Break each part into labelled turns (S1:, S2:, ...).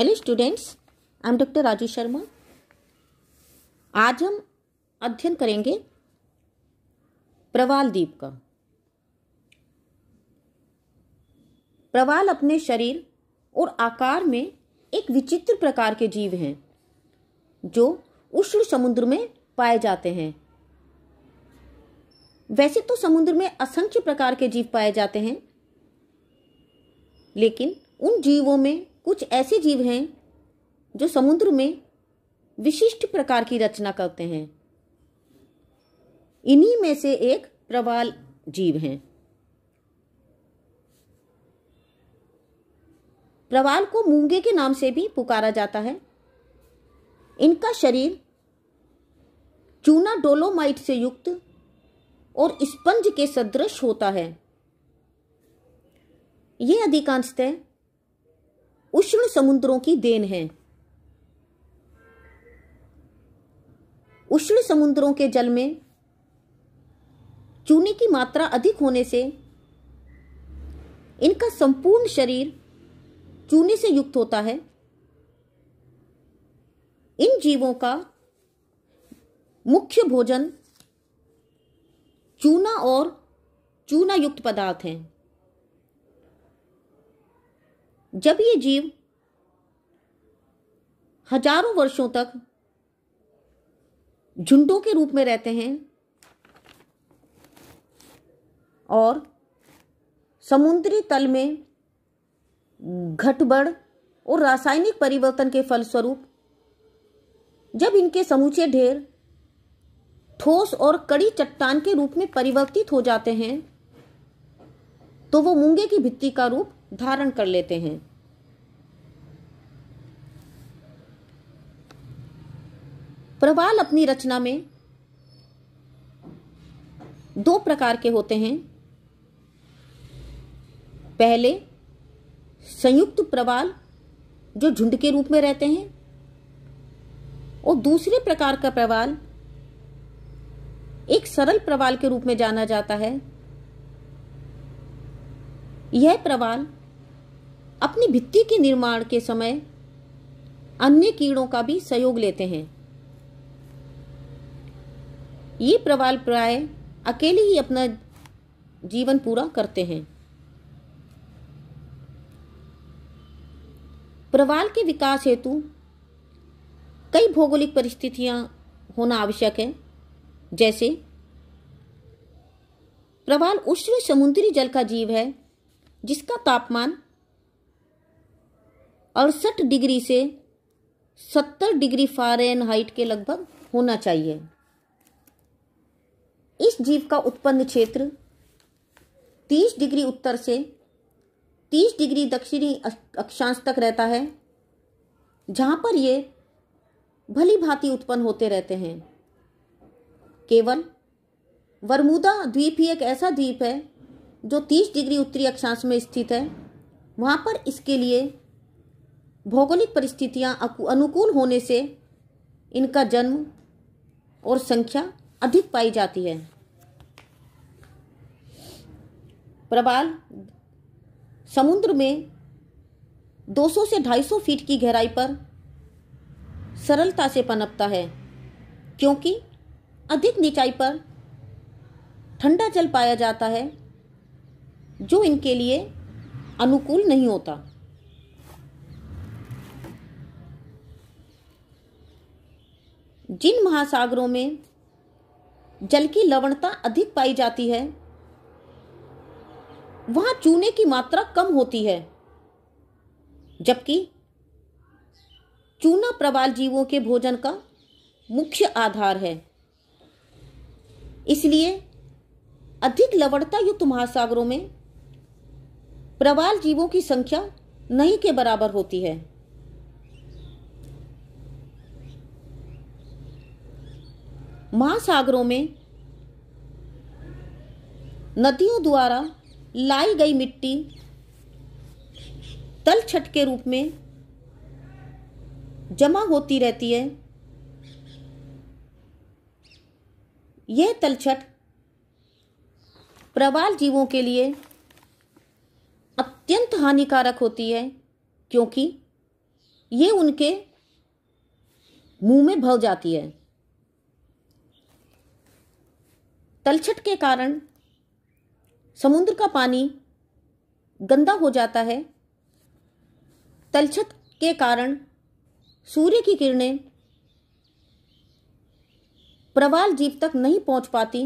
S1: hello students I am doctor Raju Sharma आज हम अध्ययन करेंगे प्रवाल द्वीप का प्रवाल अपने शरीर और आकार में एक विचित्र प्रकार के जीव हैं जो उष्ण समुद्र में पाए जाते हैं वैसे तो समुद्र में असंख्य प्रकार के जीव पाए जाते हैं लेकिन उन जीवों में कुछ ऐसे जीव हैं जो समुद्र में विशिष्ट प्रकार की रचना करते हैं इन्हीं में से एक प्रवाल जीव हैं प्रवाल को मूंगे के नाम से भी पुकारा जाता है इनका शरीर चूना डोलोमाइट से युक्त और स्पंज के सदृश होता है ये अधिकांशतः उष्ण समुद्रों की देन है उष्ण समुद्रों के जल में चूने की मात्रा अधिक होने से इनका संपूर्ण शरीर चूने से युक्त होता है इन जीवों का मुख्य भोजन चूना और चूना युक्त पदार्थ हैं जब ये जीव हजारों वर्षों तक झुंडों के रूप में रहते हैं और समुद्री तल में घटबड़ और रासायनिक परिवर्तन के फलस्वरूप जब इनके समूचे ढेर ठोस और कड़ी चट्टान के रूप में परिवर्तित हो जाते हैं तो वो मूंगे की भित्ति का रूप धारण कर लेते हैं प्रवाल अपनी रचना में दो प्रकार के होते हैं पहले संयुक्त प्रवाल जो झुंड के रूप में रहते हैं और दूसरे प्रकार का प्रवाल एक सरल प्रवाल के रूप में जाना जाता है यह प्रवाल अपनी भित्ति के निर्माण के समय अन्य कीड़ों का भी सहयोग लेते हैं ये प्रवाल प्राय अकेले ही अपना जीवन पूरा करते हैं प्रवाल के विकास हेतु कई भौगोलिक परिस्थितियां होना आवश्यक है जैसे प्रवाल उष्ण समुद्री जल का जीव है जिसका तापमान अड़सठ डिग्री से सत्तर डिग्री फारेन हाइट के लगभग होना चाहिए इस जीव का उत्पन्न क्षेत्र 30 डिग्री उत्तर से 30 डिग्री दक्षिणी अक्षांश तक रहता है जहाँ पर ये भली भांति उत्पन्न होते रहते हैं केवल वर्मुदा द्वीप ही एक ऐसा द्वीप है जो 30 डिग्री उत्तरी अक्षांश में स्थित है वहाँ पर इसके लिए भौगोलिक परिस्थितियां अनुकूल होने से इनका जन्म और संख्या अधिक पाई जाती है प्रवाल समुद्र में 200 से 250 फीट की गहराई पर सरलता से पनपता है क्योंकि अधिक निचाई पर ठंडा जल पाया जाता है जो इनके लिए अनुकूल नहीं होता जिन महासागरों में जल की लवणता अधिक पाई जाती है वहां चूने की मात्रा कम होती है जबकि चूना प्रवाल जीवों के भोजन का मुख्य आधार है इसलिए अधिक लवणता युक्त महासागरों में प्रवाल जीवों की संख्या नहीं के बराबर होती है महासागरों में नदियों द्वारा लाई गई मिट्टी तलछट के रूप में जमा होती रहती है यह तलछट प्रवाल जीवों के लिए अत्यंत हानिकारक होती है क्योंकि ये उनके मुंह में भर जाती है तलछट के कारण समुद्र का पानी गंदा हो जाता है तलछट के कारण सूर्य की किरणें प्रवाल जीव तक नहीं पहुंच पाती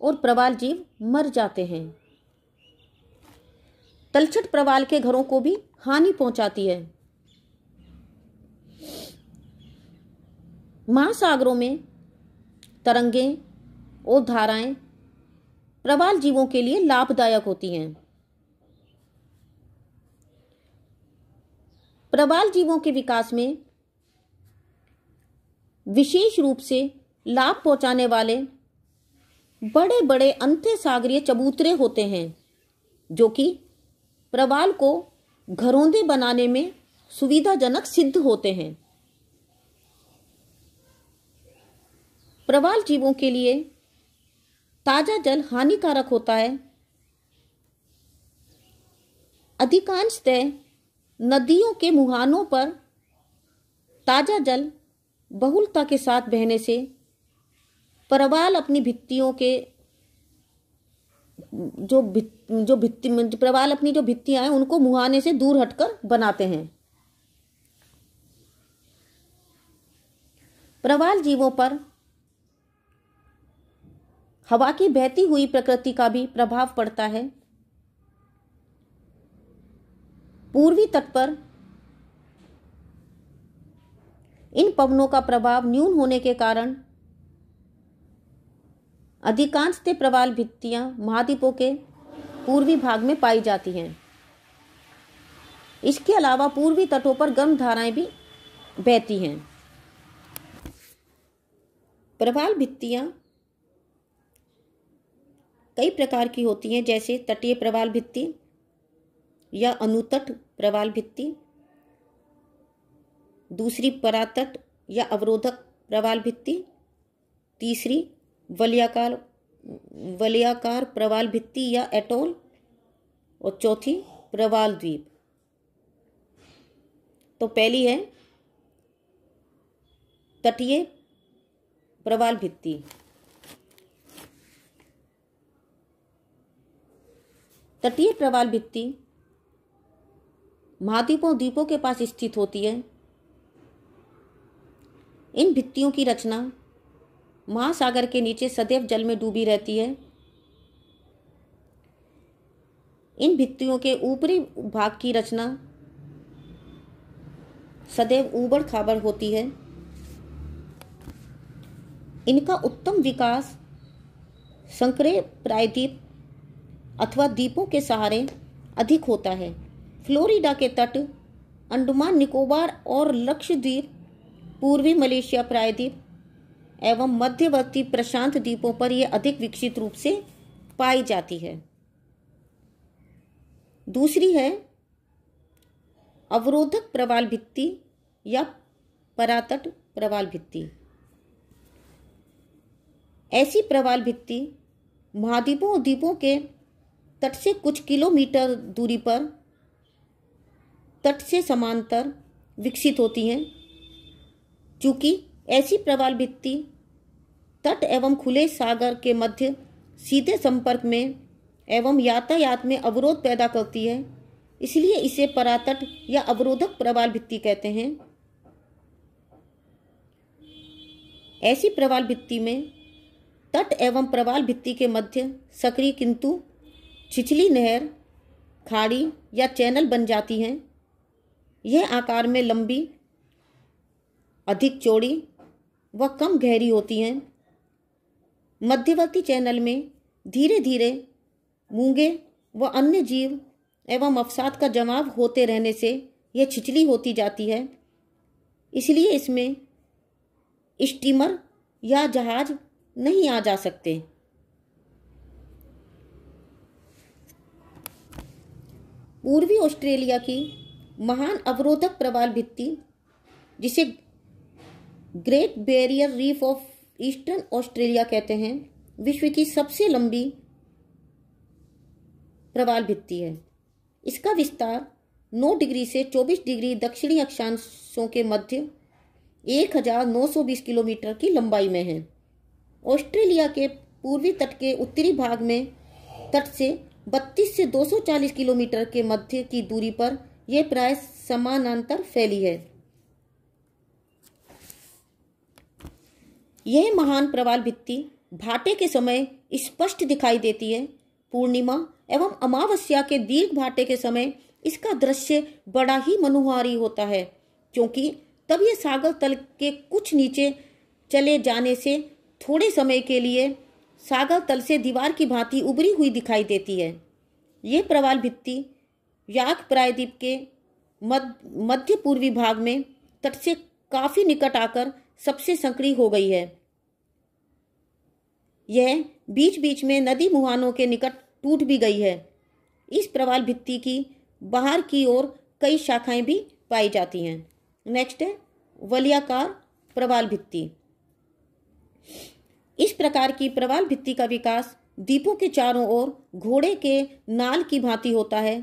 S1: और प्रवाल जीव मर जाते हैं तलछट प्रवाल के घरों को भी हानि पहुंचाती है महासागरों में तरंगें और धाराएं प्रवाल जीवों के लिए लाभदायक होती हैं प्रवाल जीवों के विकास में विशेष रूप से लाभ पहुंचाने वाले बड़े बड़े अंत्य सागरीय चबूतरे होते हैं जो कि प्रवाल को घरोंदे बनाने में सुविधाजनक सिद्ध होते हैं प्रवाल जीवों के लिए ताज़ा जल हानिकारक होता है अधिकांशतः नदियों के मुहानों पर ताज़ा जल बहुलता के साथ बहने से प्रवाल अपनी भित्तियों के जो भित जो भित्ति प्रवाल अपनी जो भित्तियाँ हैं उनको मुहाने से दूर हटकर बनाते हैं प्रवाल जीवों पर हवा की बहती हुई प्रकृति का भी प्रभाव पड़ता है पूर्वी तट पर इन पवनों का प्रभाव न्यून होने के कारण अधिकांशतः प्रवाल भित्तियां महाद्वीपों के पूर्वी भाग में पाई जाती हैं इसके अलावा पूर्वी तटों पर गर्म धाराएं भी बहती हैं प्रवाल भित्तियां कई प्रकार की होती हैं जैसे तटीय प्रवाल भित्ति या अनुतट प्रवाल भित्ति दूसरी परातट या अवरोधक प्रवाल भित्ति तीसरी वलयाकार वलयाकार प्रवाल भित्ति या एटोल और चौथी प्रवाल द्वीप तो पहली है तटीय प्रवाल भित्ति तटीय प्रवाल भित्ति महाद्वीपों द्वीपों के पास स्थित होती है इन भित्तियों की रचना महासागर के नीचे सदैव जल में डूबी रहती है इन भित्तियों के ऊपरी भाग की रचना सदैव ऊबड़ खाबड़ होती है इनका उत्तम विकास संकरे प्रायद्वीप अथवा द्वीपों के सहारे अधिक होता है फ्लोरिडा के तट अंडमान निकोबार और लक्षद्वीप पूर्वी मलेशिया प्रायद्वीप एवं मध्यवर्ती प्रशांत द्वीपों पर यह अधिक विकसित रूप से पाई जाती है दूसरी है अवरोधक प्रवाल भित्ति या परातट प्रवाल भित्ति ऐसी प्रवाल भित्ति महाद्वीपों और द्वीपों के तट से कुछ किलोमीटर दूरी पर तट से समांतर विकसित होती हैं चूँकि ऐसी प्रवाल भित्ति तट एवं खुले सागर के मध्य सीधे संपर्क में एवं यातायात में अवरोध पैदा करती है इसलिए इसे परातट या अवरोधक प्रवाल भित्ति कहते हैं ऐसी प्रवाल भित्ति में तट एवं प्रवाल भित्ति के मध्य सक्रिय किंतु छिछली नहर खाड़ी या चैनल बन जाती हैं यह आकार में लंबी अधिक चौड़ी व कम गहरी होती हैं मध्यवर्ती चैनल में धीरे धीरे मूंगे व अन्य जीव एवं अवसाद का जमाव होते रहने से यह छिछली होती जाती है इसलिए इसमें स्टीमर या जहाज नहीं आ जा सकते पूर्वी ऑस्ट्रेलिया की महान अवरोधक प्रवाल भित्ति जिसे great barrier reef of eastern Australia कहते हैं विश्व की सबसे लंबी प्रवाल भित्ति है इसका विस्तार 9 डिग्री से 24 डिग्री दक्षिणी अक्षांशों के मध्य 1920 किलोमीटर की लंबाई में है ऑस्ट्रेलिया के पूर्वी तट के उत्तरी भाग में तट से बत्तीस से 240 किलोमीटर के मध्य की दूरी पर यह प्राय समानांतर फैली है यह महान प्रवाल भित्ति भाटे के समय स्पष्ट दिखाई देती है पूर्णिमा एवं अमावस्या के दीर्घ भाटे के समय इसका दृश्य बड़ा ही मनोहारी होता है क्योंकि तब यह सागर तल के कुछ नीचे चले जाने से थोड़े समय के लिए सागर तल से दीवार की भांति उभरी हुई दिखाई देती है यह प्रवाल भित्ति याक प्रायद्वीप के मध्य पूर्वी भाग में तट से काफी निकट आकर सबसे संकरी हो गई है यह बीच बीच में नदी मुहानों के निकट टूट भी गई है इस प्रवाल भित्ति की बाहर की ओर कई शाखाएं भी पाई जाती हैं नेक्स्ट है वलियाकार प्रवाल भित्ति इस प्रकार की प्रवाल भित्ति का विकास दीपों के चारों ओर घोड़े के नाल की भांति होता है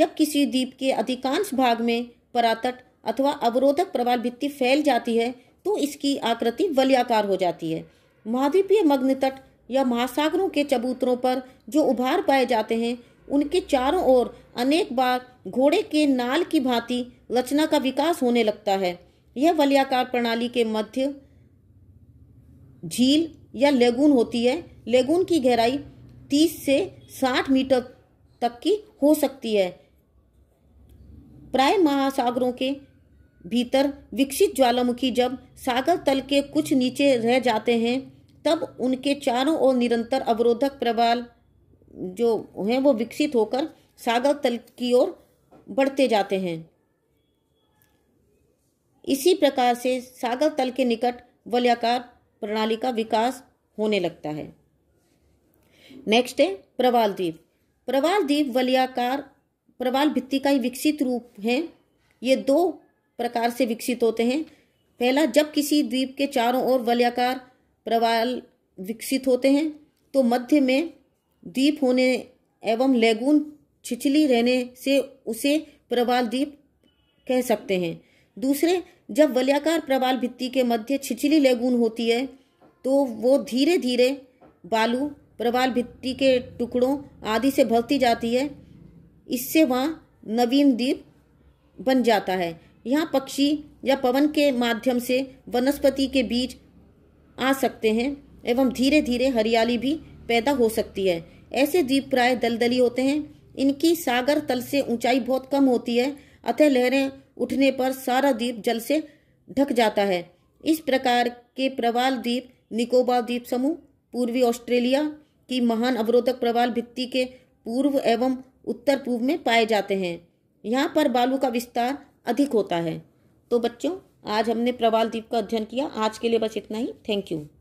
S1: जब किसी दीप के अधिकांश भाग में परातट अथवा अवरोधक प्रवाल भित्ति फैल जाती है तो इसकी आकृति वलयाकार हो जाती है महाद्वीपीय मग्न तट या महासागरों के चबूतरों पर जो उभार पाए जाते हैं उनके चारों ओर अनेक बार घोड़े के नाल की भांति रचना का विकास होने लगता है यह वलयाकार प्रणाली के मध्य झील या लेगून होती है लेगून की गहराई 30 से 60 मीटर तक की हो सकती है प्राय महासागरों के भीतर विकसित ज्वालामुखी जब सागर तल के कुछ नीचे रह जाते हैं तब उनके चारों ओर निरंतर अवरोधक प्रवाल जो हैं वो विकसित होकर सागर तल की ओर बढ़ते जाते हैं इसी प्रकार से सागर तल के निकट वलयाकार प्रणाली का विकास होने लगता है नेक्स्ट है प्रवाल द्वीप प्रवाल द्वीप वलयाकार प्रवाल भित्ति का ही विकसित रूप है ये दो प्रकार से विकसित होते हैं पहला जब किसी द्वीप के चारों ओर वलयाकार प्रवाल विकसित होते हैं तो मध्य में द्वीप होने एवं लेगून छिछली रहने से उसे प्रवाल द्वीप कह सकते हैं दूसरे जब वलयाकार प्रवाल भित्ति के मध्य छिछली लेगून होती है तो वो धीरे धीरे बालू प्रवाल भित्ति के टुकड़ों आदि से भरती जाती है इससे वहाँ नवीन द्वीप बन जाता है यहाँ पक्षी या पवन के माध्यम से वनस्पति के बीज आ सकते हैं एवं धीरे धीरे हरियाली भी पैदा हो सकती है ऐसे द्वीप प्राय दलदली होते हैं इनकी सागर तल से ऊंचाई बहुत कम होती है अतः लहरें उठने पर सारा द्वीप जल से ढक जाता है इस प्रकार के प्रवाल द्वीप निकोबार द्वीप समूह पूर्वी ऑस्ट्रेलिया की महान अवरोधक प्रवाल भित्ति के पूर्व एवं उत्तर पूर्व में पाए जाते हैं यहाँ पर बालू का विस्तार अधिक होता है तो बच्चों आज हमने प्रवाल द्वीप का अध्ययन किया आज के लिए बस इतना ही थैंक यू